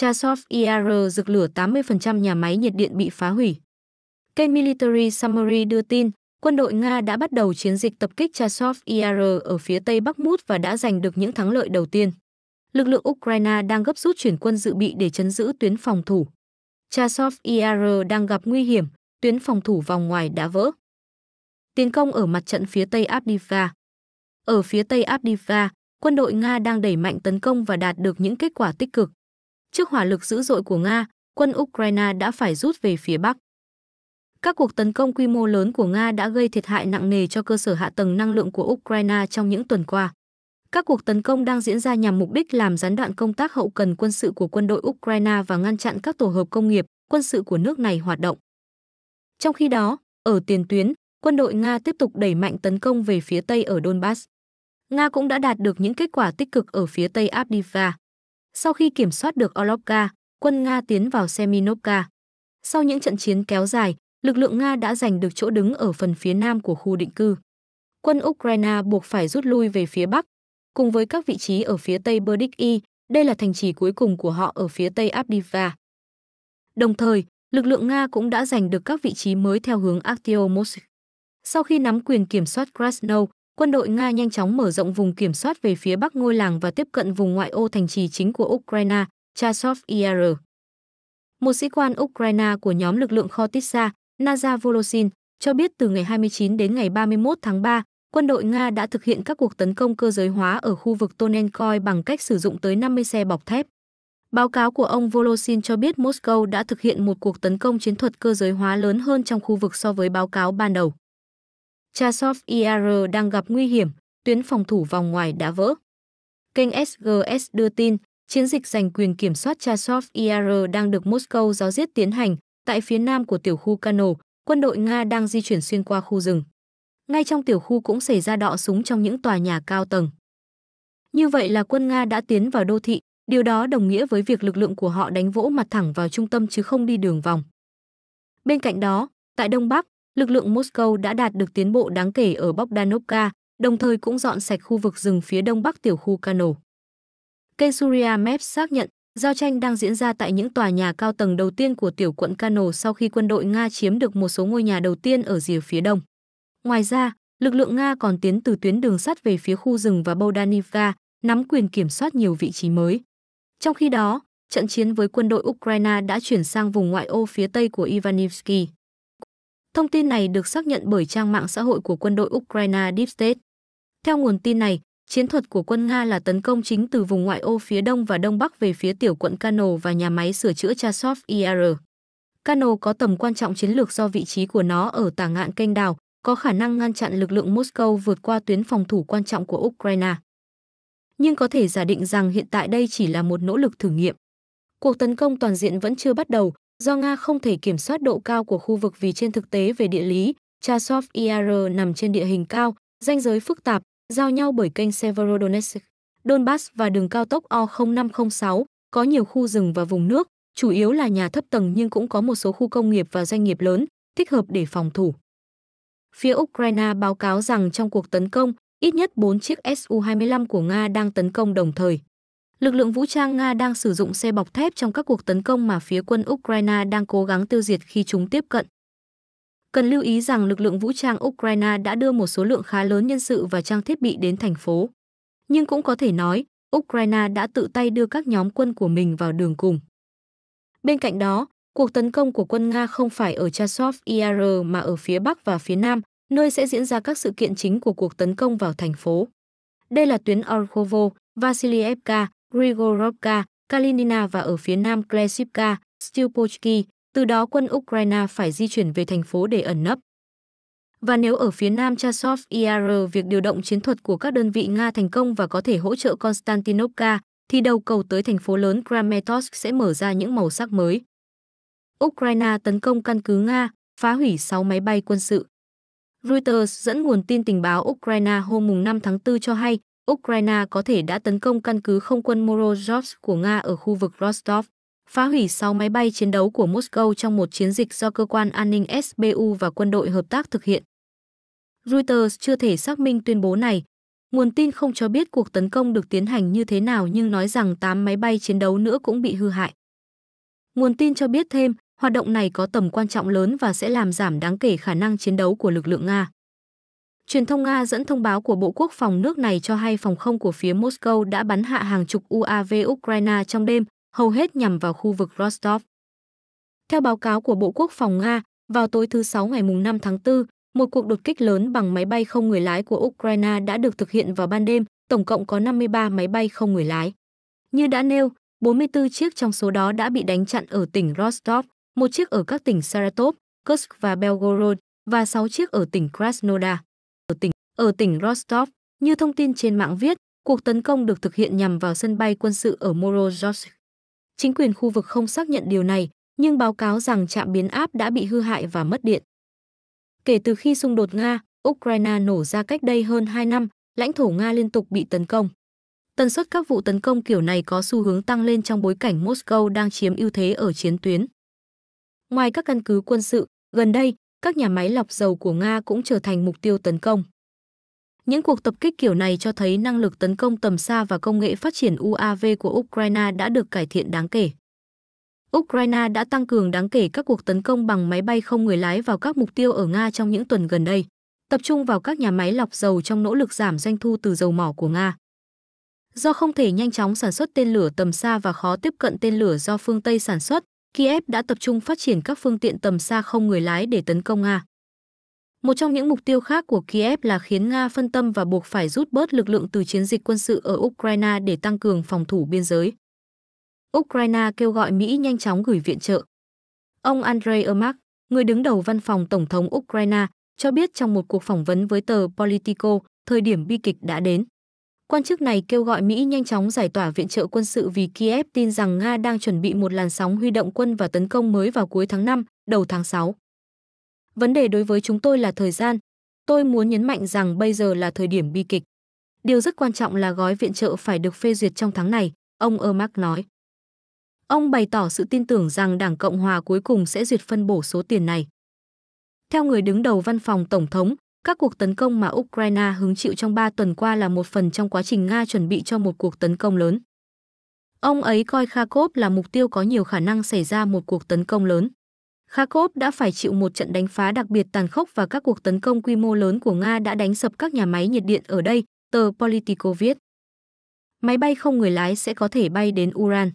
Chasov IR e rực lửa 80% nhà máy nhiệt điện bị phá hủy. Kênh Military Summary đưa tin, quân đội Nga đã bắt đầu chiến dịch tập kích Chasov IR e ở phía tây Bắc Mút và đã giành được những thắng lợi đầu tiên. Lực lượng Ukraine đang gấp rút chuyển quân dự bị để chấn giữ tuyến phòng thủ. Chasov IR e đang gặp nguy hiểm, tuyến phòng thủ vòng ngoài đã vỡ. Tiến công ở mặt trận phía tây Abdiivka. Ở phía tây Abdiivka, quân đội Nga đang đẩy mạnh tấn công và đạt được những kết quả tích cực. Trước hỏa lực dữ dội của Nga, quân Ukraine đã phải rút về phía Bắc. Các cuộc tấn công quy mô lớn của Nga đã gây thiệt hại nặng nề cho cơ sở hạ tầng năng lượng của Ukraine trong những tuần qua. Các cuộc tấn công đang diễn ra nhằm mục đích làm gián đoạn công tác hậu cần quân sự của quân đội Ukraine và ngăn chặn các tổ hợp công nghiệp, quân sự của nước này hoạt động. Trong khi đó, ở tiền tuyến, quân đội Nga tiếp tục đẩy mạnh tấn công về phía Tây ở Donbass. Nga cũng đã đạt được những kết quả tích cực ở phía Tây Abdiivka. Sau khi kiểm soát được Olovka, quân Nga tiến vào Seminovka. Sau những trận chiến kéo dài, lực lượng Nga đã giành được chỗ đứng ở phần phía nam của khu định cư. Quân Ukraine buộc phải rút lui về phía bắc, cùng với các vị trí ở phía tây Berdiky, đây là thành trì cuối cùng của họ ở phía tây Abdiva. Đồng thời, lực lượng Nga cũng đã giành được các vị trí mới theo hướng Aktiomosk. Sau khi nắm quyền kiểm soát Krasno, quân đội Nga nhanh chóng mở rộng vùng kiểm soát về phía bắc ngôi làng và tiếp cận vùng ngoại ô thành trì chính của Ukraine, Chasov Ir. Một sĩ quan Ukraine của nhóm lực lượng Khotitsa, Naza Volosin, cho biết từ ngày 29 đến ngày 31 tháng 3, quân đội Nga đã thực hiện các cuộc tấn công cơ giới hóa ở khu vực Tonenkoi bằng cách sử dụng tới 50 xe bọc thép. Báo cáo của ông Volosin cho biết Moscow đã thực hiện một cuộc tấn công chiến thuật cơ giới hóa lớn hơn trong khu vực so với báo cáo ban đầu. Chasov IR đang gặp nguy hiểm, tuyến phòng thủ vòng ngoài đã vỡ. Kênh SGS đưa tin, chiến dịch giành quyền kiểm soát Chasov IR đang được Moscow giáo diết tiến hành tại phía nam của tiểu khu Kano, quân đội Nga đang di chuyển xuyên qua khu rừng. Ngay trong tiểu khu cũng xảy ra đọ súng trong những tòa nhà cao tầng. Như vậy là quân Nga đã tiến vào đô thị, điều đó đồng nghĩa với việc lực lượng của họ đánh vỗ mặt thẳng vào trung tâm chứ không đi đường vòng. Bên cạnh đó, tại Đông Bắc, lực lượng Moscow đã đạt được tiến bộ đáng kể ở Bogdanovka, đồng thời cũng dọn sạch khu vực rừng phía đông bắc tiểu khu Kano. Kênh Mep xác nhận, giao tranh đang diễn ra tại những tòa nhà cao tầng đầu tiên của tiểu quận Kano sau khi quân đội Nga chiếm được một số ngôi nhà đầu tiên ở rìa phía đông. Ngoài ra, lực lượng Nga còn tiến từ tuyến đường sắt về phía khu rừng và Bogdanivka, nắm quyền kiểm soát nhiều vị trí mới. Trong khi đó, trận chiến với quân đội Ukraine đã chuyển sang vùng ngoại ô phía tây của Ivanivsky. Thông tin này được xác nhận bởi trang mạng xã hội của quân đội Ukraine Deep State. Theo nguồn tin này, chiến thuật của quân Nga là tấn công chính từ vùng ngoại ô phía đông và đông bắc về phía tiểu quận Kano và nhà máy sửa chữa Chasov IR. E Kano có tầm quan trọng chiến lược do vị trí của nó ở tả ngạn kênh đào, có khả năng ngăn chặn lực lượng Moscow vượt qua tuyến phòng thủ quan trọng của Ukraine. Nhưng có thể giả định rằng hiện tại đây chỉ là một nỗ lực thử nghiệm. Cuộc tấn công toàn diện vẫn chưa bắt đầu do Nga không thể kiểm soát độ cao của khu vực vì trên thực tế về địa lý, Chasov IR nằm trên địa hình cao, ranh giới phức tạp, giao nhau bởi kênh Severodonetsk, Donbass và đường cao tốc O0506, có nhiều khu rừng và vùng nước, chủ yếu là nhà thấp tầng nhưng cũng có một số khu công nghiệp và doanh nghiệp lớn, thích hợp để phòng thủ. Phía Ukraine báo cáo rằng trong cuộc tấn công, ít nhất 4 chiếc Su-25 của Nga đang tấn công đồng thời lực lượng vũ trang Nga đang sử dụng xe bọc thép trong các cuộc tấn công mà phía quân Ukraine đang cố gắng tiêu diệt khi chúng tiếp cận. Cần lưu ý rằng lực lượng vũ trang Ukraine đã đưa một số lượng khá lớn nhân sự và trang thiết bị đến thành phố. Nhưng cũng có thể nói, Ukraine đã tự tay đưa các nhóm quân của mình vào đường cùng. Bên cạnh đó, cuộc tấn công của quân Nga không phải ở Chasov IR mà ở phía Bắc và phía Nam, nơi sẽ diễn ra các sự kiện chính của cuộc tấn công vào thành phố. Đây là tuyến Orkovo, Vasilievka, Grigorovka, Kalinina và ở phía nam Klesivka, Stilpochki, từ đó quân Ukraine phải di chuyển về thành phố để ẩn nấp. Và nếu ở phía nam Chasov IR việc điều động chiến thuật của các đơn vị Nga thành công và có thể hỗ trợ Konstantinovka, thì đầu cầu tới thành phố lớn Kramatorsk sẽ mở ra những màu sắc mới. Ukraine tấn công căn cứ Nga, phá hủy 6 máy bay quân sự. Reuters dẫn nguồn tin tình báo Ukraine hôm 5 tháng 4 cho hay Ukraine có thể đã tấn công căn cứ không quân Morozovsk của Nga ở khu vực Rostov, phá hủy 6 máy bay chiến đấu của Moscow trong một chiến dịch do cơ quan an ninh SBU và quân đội hợp tác thực hiện. Reuters chưa thể xác minh tuyên bố này. Nguồn tin không cho biết cuộc tấn công được tiến hành như thế nào nhưng nói rằng 8 máy bay chiến đấu nữa cũng bị hư hại. Nguồn tin cho biết thêm, hoạt động này có tầm quan trọng lớn và sẽ làm giảm đáng kể khả năng chiến đấu của lực lượng Nga. Truyền thông Nga dẫn thông báo của Bộ Quốc phòng nước này cho hay phòng không của phía Moscow đã bắn hạ hàng chục UAV Ukraine trong đêm, hầu hết nhằm vào khu vực Rostov. Theo báo cáo của Bộ Quốc phòng Nga, vào tối thứ Sáu ngày 5 tháng 4, một cuộc đột kích lớn bằng máy bay không người lái của Ukraine đã được thực hiện vào ban đêm, tổng cộng có 53 máy bay không người lái. Như đã nêu, 44 chiếc trong số đó đã bị đánh chặn ở tỉnh Rostov, một chiếc ở các tỉnh Saratov, Kursk và Belgorod và 6 chiếc ở tỉnh Krasnodar ở tỉnh ở tỉnh Rostov. Như thông tin trên mạng viết, cuộc tấn công được thực hiện nhằm vào sân bay quân sự ở Morozovsk. Chính quyền khu vực không xác nhận điều này, nhưng báo cáo rằng trạm biến áp đã bị hư hại và mất điện. Kể từ khi xung đột Nga, Ukraine nổ ra cách đây hơn 2 năm, lãnh thổ Nga liên tục bị tấn công. Tần suất các vụ tấn công kiểu này có xu hướng tăng lên trong bối cảnh Moscow đang chiếm ưu thế ở chiến tuyến. Ngoài các căn cứ quân sự, gần đây, các nhà máy lọc dầu của Nga cũng trở thành mục tiêu tấn công. Những cuộc tập kích kiểu này cho thấy năng lực tấn công tầm xa và công nghệ phát triển UAV của Ukraine đã được cải thiện đáng kể. Ukraine đã tăng cường đáng kể các cuộc tấn công bằng máy bay không người lái vào các mục tiêu ở Nga trong những tuần gần đây, tập trung vào các nhà máy lọc dầu trong nỗ lực giảm doanh thu từ dầu mỏ của Nga. Do không thể nhanh chóng sản xuất tên lửa tầm xa và khó tiếp cận tên lửa do phương Tây sản xuất, Kiev đã tập trung phát triển các phương tiện tầm xa không người lái để tấn công Nga. Một trong những mục tiêu khác của Kiev là khiến Nga phân tâm và buộc phải rút bớt lực lượng từ chiến dịch quân sự ở Ukraine để tăng cường phòng thủ biên giới. Ukraine kêu gọi Mỹ nhanh chóng gửi viện trợ. Ông Andrei Ermak, người đứng đầu văn phòng Tổng thống Ukraine, cho biết trong một cuộc phỏng vấn với tờ Politico, thời điểm bi kịch đã đến. Quan chức này kêu gọi Mỹ nhanh chóng giải tỏa viện trợ quân sự vì Kiev tin rằng Nga đang chuẩn bị một làn sóng huy động quân và tấn công mới vào cuối tháng 5, đầu tháng 6. Vấn đề đối với chúng tôi là thời gian. Tôi muốn nhấn mạnh rằng bây giờ là thời điểm bi kịch. Điều rất quan trọng là gói viện trợ phải được phê duyệt trong tháng này, ông Ermac nói. Ông bày tỏ sự tin tưởng rằng Đảng Cộng hòa cuối cùng sẽ duyệt phân bổ số tiền này. Theo người đứng đầu văn phòng Tổng thống, các cuộc tấn công mà Ukraine hứng chịu trong 3 tuần qua là một phần trong quá trình Nga chuẩn bị cho một cuộc tấn công lớn. Ông ấy coi Kharkov là mục tiêu có nhiều khả năng xảy ra một cuộc tấn công lớn. Kharkov đã phải chịu một trận đánh phá đặc biệt tàn khốc và các cuộc tấn công quy mô lớn của Nga đã đánh sập các nhà máy nhiệt điện ở đây, tờ Politico viết. Máy bay không người lái sẽ có thể bay đến Uran.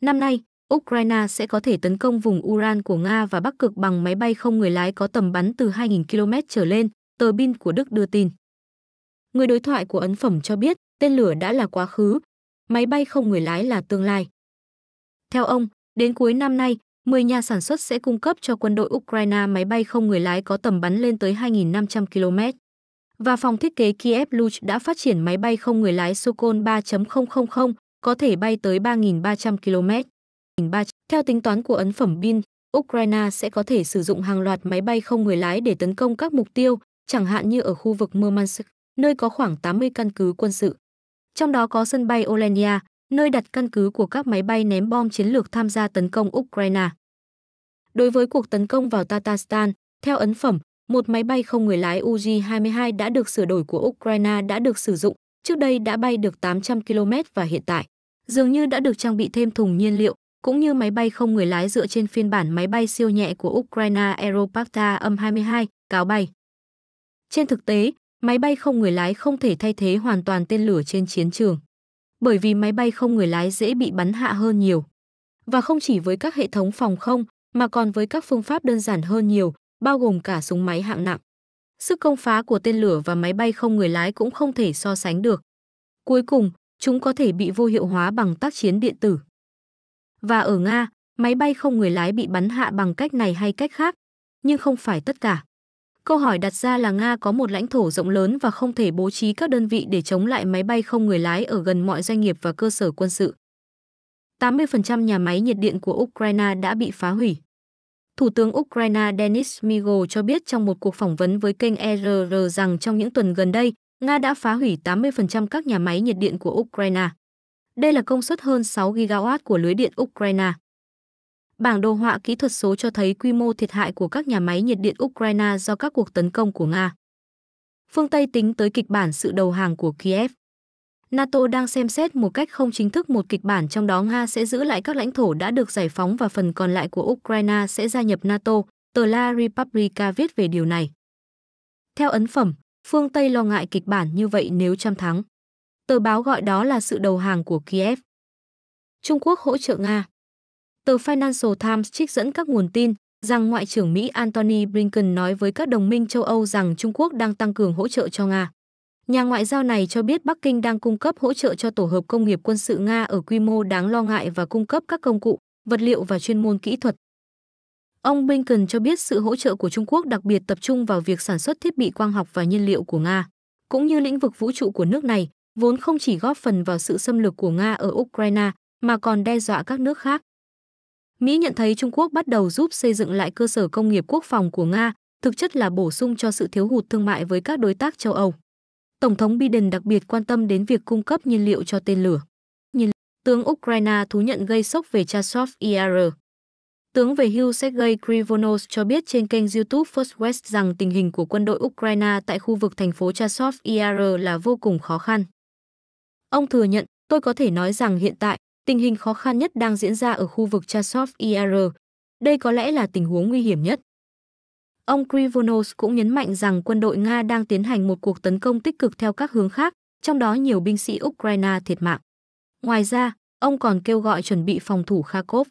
Năm nay, Ukraine sẽ có thể tấn công vùng Uran của Nga và Bắc Cực bằng máy bay không người lái có tầm bắn từ 2.000 km trở lên, tờ Bin của Đức đưa tin. Người đối thoại của ấn phẩm cho biết tên lửa đã là quá khứ, máy bay không người lái là tương lai. Theo ông, đến cuối năm nay, 10 nhà sản xuất sẽ cung cấp cho quân đội Ukraine máy bay không người lái có tầm bắn lên tới 2.500 km. Và phòng thiết kế Kiev Luch đã phát triển máy bay không người lái Sokol 3.000 có thể bay tới 3.300 km. Theo tính toán của ấn phẩm Bin, Ukraine sẽ có thể sử dụng hàng loạt máy bay không người lái để tấn công các mục tiêu, chẳng hạn như ở khu vực Murmansk, nơi có khoảng 80 căn cứ quân sự. Trong đó có sân bay Olenia, nơi đặt căn cứ của các máy bay ném bom chiến lược tham gia tấn công Ukraine. Đối với cuộc tấn công vào Tatarstan, theo ấn phẩm, một máy bay không người lái UG-22 đã được sửa đổi của Ukraine đã được sử dụng, trước đây đã bay được 800 km và hiện tại dường như đã được trang bị thêm thùng nhiên liệu, cũng như máy bay không người lái dựa trên phiên bản máy bay siêu nhẹ của Ukraine Aeropakta âm 22, cáo bay. Trên thực tế, máy bay không người lái không thể thay thế hoàn toàn tên lửa trên chiến trường, bởi vì máy bay không người lái dễ bị bắn hạ hơn nhiều. Và không chỉ với các hệ thống phòng không, mà còn với các phương pháp đơn giản hơn nhiều, bao gồm cả súng máy hạng nặng. Sức công phá của tên lửa và máy bay không người lái cũng không thể so sánh được. Cuối cùng, chúng có thể bị vô hiệu hóa bằng tác chiến điện tử. Và ở Nga, máy bay không người lái bị bắn hạ bằng cách này hay cách khác, nhưng không phải tất cả. Câu hỏi đặt ra là Nga có một lãnh thổ rộng lớn và không thể bố trí các đơn vị để chống lại máy bay không người lái ở gần mọi doanh nghiệp và cơ sở quân sự. 80% nhà máy nhiệt điện của Ukraine đã bị phá hủy. Thủ tướng Ukraine Denis Migo cho biết trong một cuộc phỏng vấn với kênh ERR rằng trong những tuần gần đây, Nga đã phá hủy 80% các nhà máy nhiệt điện của Ukraine. Đây là công suất hơn 6 gigawatt của lưới điện Ukraine. Bảng đồ họa kỹ thuật số cho thấy quy mô thiệt hại của các nhà máy nhiệt điện Ukraine do các cuộc tấn công của Nga. Phương Tây tính tới kịch bản sự đầu hàng của Kiev. NATO đang xem xét một cách không chính thức một kịch bản trong đó Nga sẽ giữ lại các lãnh thổ đã được giải phóng và phần còn lại của Ukraine sẽ gia nhập NATO, tờ La Republika viết về điều này. Theo ấn phẩm, phương Tây lo ngại kịch bản như vậy nếu trăm thắng. Tờ báo gọi đó là sự đầu hàng của Kiev. Trung Quốc hỗ trợ Nga Tờ Financial Times trích dẫn các nguồn tin rằng Ngoại trưởng Mỹ Antony Blinken nói với các đồng minh châu Âu rằng Trung Quốc đang tăng cường hỗ trợ cho Nga. Nhà ngoại giao này cho biết Bắc Kinh đang cung cấp hỗ trợ cho tổ hợp công nghiệp quân sự Nga ở quy mô đáng lo ngại và cung cấp các công cụ, vật liệu và chuyên môn kỹ thuật. Ông Blinken cho biết sự hỗ trợ của Trung Quốc đặc biệt tập trung vào việc sản xuất thiết bị quang học và nhiên liệu của Nga, cũng như lĩnh vực vũ trụ của nước này, vốn không chỉ góp phần vào sự xâm lược của Nga ở Ukraine mà còn đe dọa các nước khác. Mỹ nhận thấy Trung Quốc bắt đầu giúp xây dựng lại cơ sở công nghiệp quốc phòng của Nga, thực chất là bổ sung cho sự thiếu hụt thương mại với các đối tác châu Âu. Tổng thống Biden đặc biệt quan tâm đến việc cung cấp nhiên liệu cho tên lửa. Nhiên tướng Ukraine thú nhận gây sốc về Chasov IR. Tướng về hưu Sergei Krivonos cho biết trên kênh YouTube First West rằng tình hình của quân đội Ukraine tại khu vực thành phố Chasov IR là vô cùng khó khăn. Ông thừa nhận, tôi có thể nói rằng hiện tại, tình hình khó khăn nhất đang diễn ra ở khu vực Chasov IR. E Đây có lẽ là tình huống nguy hiểm nhất. Ông Krivonos cũng nhấn mạnh rằng quân đội Nga đang tiến hành một cuộc tấn công tích cực theo các hướng khác, trong đó nhiều binh sĩ Ukraine thiệt mạng. Ngoài ra, ông còn kêu gọi chuẩn bị phòng thủ Kharkov.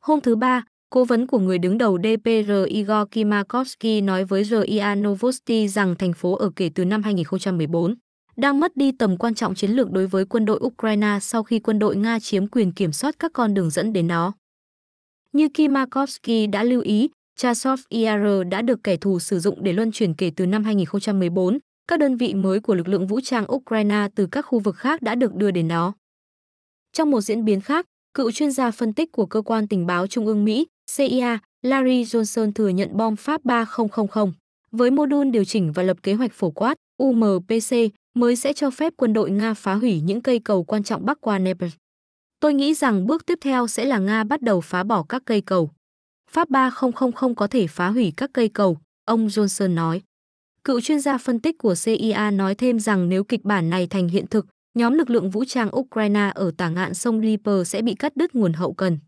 Hôm thứ Ba, cố vấn của người đứng đầu DPR Igor Kimakovsky nói với RIA Novosti rằng thành phố ở kể từ năm 2014 đang mất đi tầm quan trọng chiến lược đối với quân đội Ukraine sau khi quân đội Nga chiếm quyền kiểm soát các con đường dẫn đến nó. Như Kimakovsky đã lưu ý, Chasov IR đã được kẻ thù sử dụng để luân chuyển kể từ năm 2014, các đơn vị mới của lực lượng vũ trang Ukraine từ các khu vực khác đã được đưa đến nó. Trong một diễn biến khác, cựu chuyên gia phân tích của cơ quan tình báo Trung ương Mỹ, CIA, Larry Johnson thừa nhận bom Pháp 3000 với mô đun điều chỉnh và lập kế hoạch phổ quát UMPC mới sẽ cho phép quân đội Nga phá hủy những cây cầu quan trọng bắc qua Dnepr. Tôi nghĩ rằng bước tiếp theo sẽ là Nga bắt đầu phá bỏ các cây cầu. Pháp 3000 có thể phá hủy các cây cầu, ông Johnson nói. Cựu chuyên gia phân tích của CIA nói thêm rằng nếu kịch bản này thành hiện thực, nhóm lực lượng vũ trang Ukraine ở tả ngạn sông Dnieper sẽ bị cắt đứt nguồn hậu cần.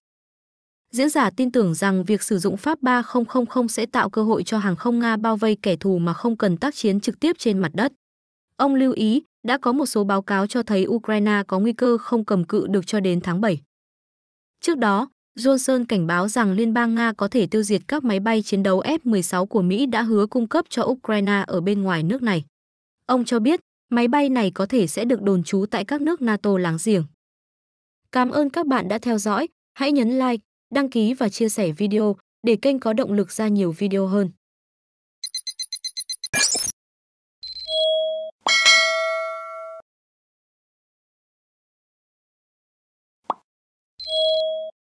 Diễn giả tin tưởng rằng việc sử dụng Pháp 3000 sẽ tạo cơ hội cho hàng không Nga bao vây kẻ thù mà không cần tác chiến trực tiếp trên mặt đất. Ông lưu ý, đã có một số báo cáo cho thấy Ukraine có nguy cơ không cầm cự được cho đến tháng 7. Trước đó, Johnson cảnh báo rằng Liên bang Nga có thể tiêu diệt các máy bay chiến đấu F-16 của Mỹ đã hứa cung cấp cho Ukraine ở bên ngoài nước này. Ông cho biết, máy bay này có thể sẽ được đồn trú tại các nước NATO láng giềng. Cảm ơn các bạn đã theo dõi, hãy nhấn like, đăng ký và chia sẻ video để kênh có động lực ra nhiều video hơn.